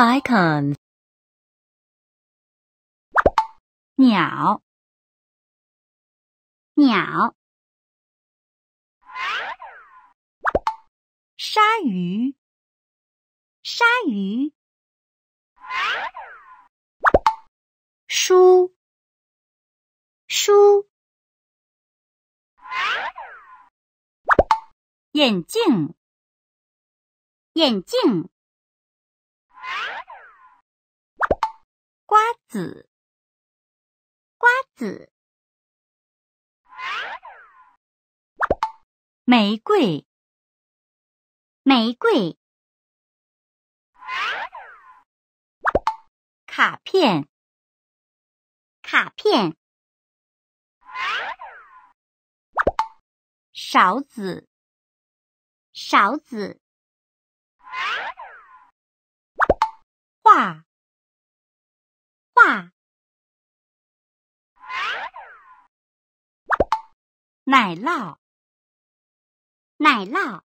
icon，鸟，鸟，鲨鱼，鲨鱼，书，书，眼镜，眼镜。子，瓜子，玫瑰，玫瑰，卡片，卡片，勺子，勺子。奶酪，奶酪。